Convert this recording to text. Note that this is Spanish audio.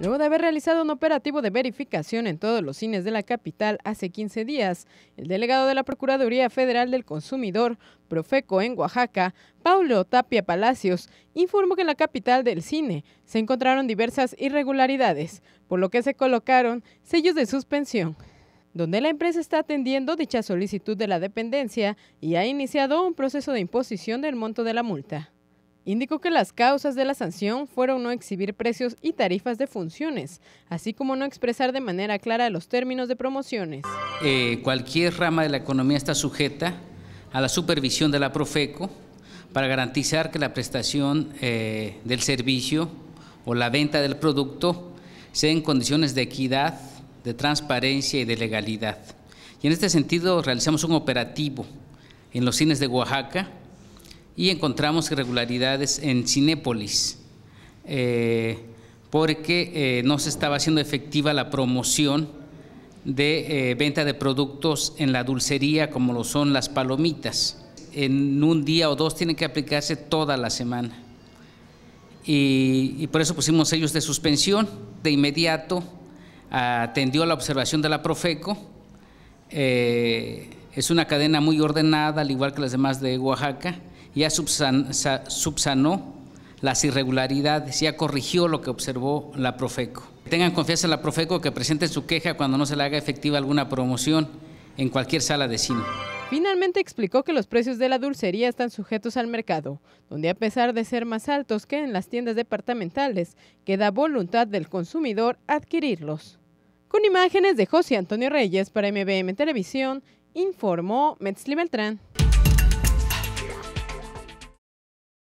Luego de haber realizado un operativo de verificación en todos los cines de la capital hace 15 días, el delegado de la Procuraduría Federal del Consumidor, Profeco en Oaxaca, Paulo Tapia Palacios, informó que en la capital del cine se encontraron diversas irregularidades, por lo que se colocaron sellos de suspensión donde la empresa está atendiendo dicha solicitud de la dependencia y ha iniciado un proceso de imposición del monto de la multa. Indicó que las causas de la sanción fueron no exhibir precios y tarifas de funciones, así como no expresar de manera clara los términos de promociones. Eh, cualquier rama de la economía está sujeta a la supervisión de la Profeco para garantizar que la prestación eh, del servicio o la venta del producto sea en condiciones de equidad, de transparencia y de legalidad. Y en este sentido realizamos un operativo en los cines de Oaxaca y encontramos irregularidades en Cinépolis, eh, porque eh, no se estaba haciendo efectiva la promoción de eh, venta de productos en la dulcería como lo son las palomitas. En un día o dos tienen que aplicarse toda la semana. Y, por eso pusimos sellos de suspensión. De inmediato atendió la observación de la Profeco. Es una cadena muy ordenada, al igual que las demás de Oaxaca, ya subsanó las irregularidades, ya corrigió lo que observó la Profeco. Tengan confianza en la Profeco que presente su queja cuando no se le haga efectiva alguna promoción en cualquier sala de cine. Finalmente explicó que los precios de la dulcería están sujetos al mercado, donde a pesar de ser más altos que en las tiendas departamentales, queda voluntad del consumidor adquirirlos. Con imágenes de José Antonio Reyes para MBM Televisión, informó Metzli Beltrán.